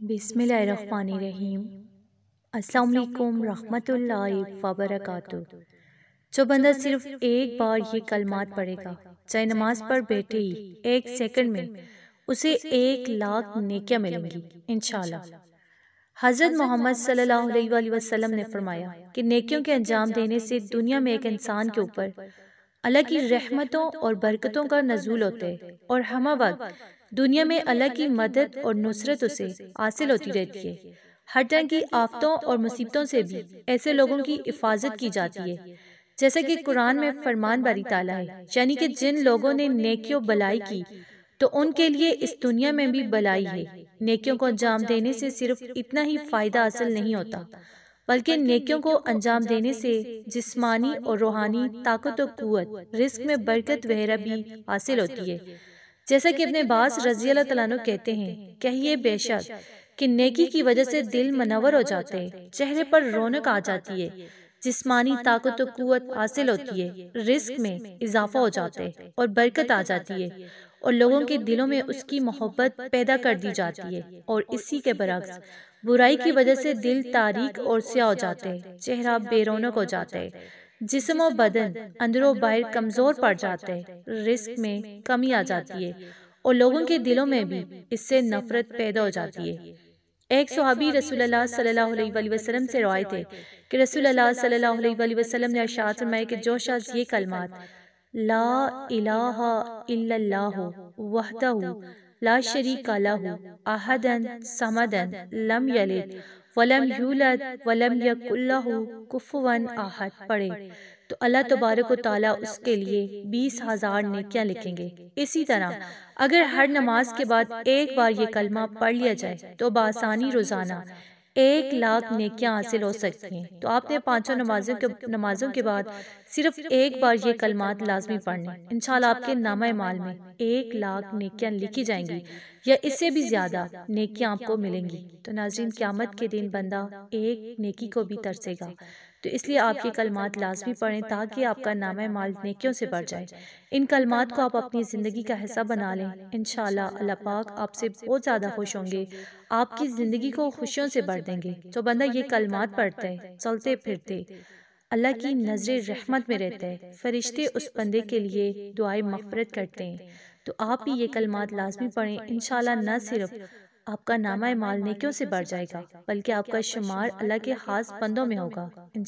रहीम अस्सलाम वालेकुम रहमतुल्लाहि व बरकातहू जो बंदा सिर्फ एक बार ये कलमात पढ़ेगा चाहे नमाज पर बैठे ही एक सेकंड में उसे एक लाख नेकियां मिलेंगी इंशाल्लाह हज़रत मोहम्मद सल्लल्लाहु अलैहि वसल्लम ने फरमाया कि नेकियों के अंजाम देने से दुनिया में एक इंसान के ऊपर अल्लाह की रहमतों और बरकतों का नजूल होते और हम वक्त दुनिया में अल्लाह की मदद और नुसरत उसे हासिल होती रहती है हर तरह की आफतों और मुसीबतों से भी ऐसे लोगों की हिफाजत की जाती है जैसे कि कुरान में फरमान बारी ताला है यानी कि जिन लोगों ने नेकियों बलाई की तो उनके लिए इस दुनिया में भी बलाई है नेकियों को अंजाम देने से सिर्फ इतना ही फायदा हासिल नहीं होता बल्कि नेकियों को अंजाम देने से जिस्मानी और रूहानी ताकत और कुत रिस्क में बरकत वगैरह भी हासिल होती है जैसा कि अपने बास रजी अल्लाह कहते हैं कहिए बेशक कि नेकी की वजह से दिल मनवर हो जाते हैं चेहरे पर रौनक आ जाती है जिस्मानी ताकत और कुत हासिल होती है रिस्क में इजाफा हो जाता है और बरकत आ जाती है और लोगों के दिलों में उसकी मोहब्बत पैदा कर दी जाती है और इसी के बरक्स बुराई की वजह से दिल तारीख और स्या हो जाते हैं चेहरा बेरोनक हो जाता है जिसम और बदन अंदरों बाहर कमज़ोर पड़ जाते हैं रिस्क में कमी आ जाती है और लोगों के दिलों में भी इससे नफरत पैदा हो जाती है एक सहाबी रसूल सल्लल्लाहु अलैहि वसल्लम से रोए थे कि रसूल सल्लल्लाहु अलैहि वसल्लम ने अरशात फरमाए कि जो शख्स ये कलमात ला इलाहा इल्लल्लाहु वहदहु ला शरीका लहु अहदन समदन लम यलिद वलम यूलत वलम यकुल्ला कुफवन आहत पढ़ें तो अल्लाह तबारक ताला उसके लिए बीस हज़ार ने क्या लिखेंगे इसी तरह अगर हर नमाज के बाद एक बार ये कलमा पढ़ लिया जाए तो, तो बासानी रोज़ाना एक लाख नेकियां हासिल हो सकती हैं तो आपने पांचों नमाजों के नमाजों के बाद सिर्फ एक बार ये कलमात लाजमी पढ़ने इंशाल्लाह आपके नामा माल में एक लाख नेकियां लिखी जाएंगी या इससे भी ज़्यादा नेकियां आपको मिलेंगी तो नाजरीन क्यामत के दिन बंदा एक नेकी को भी तरसेगा तो इसलिए आपके कलमात लाजमी पढ़ें ताकि आपका नाम माल नेकियों से बढ़ जाए इन कलमात को आप अपनी ज़िंदगी का हिस्सा बना लें इन अल्लाह पाक आपसे बहुत ज़्यादा खुश होंगे आपकी ज़िंदगी को खुशियों से बढ़ देंगे तो बंदा तो ये कलमात पढ़ते हैं चलते फिरते अल्लाह की नज़र रहमत में रहता है फरिश्ते उस बंदे के लिए दुआ मफरत करते हैं तो आप भी तो ये कलमात लाजमी पढ़ें इन न सिर्फ आपका नामा माल नेकियों से बढ़ जाएगा बल्कि आपका शुमार अल्लाह के खास बंदों में होगा इन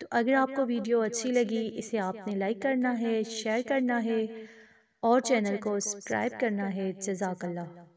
तो अगर आपको वीडियो अच्छी लगी इसे आपने लाइक करना है शेयर करना है और चैनल को सब्सक्राइब करना है जजाकल्ला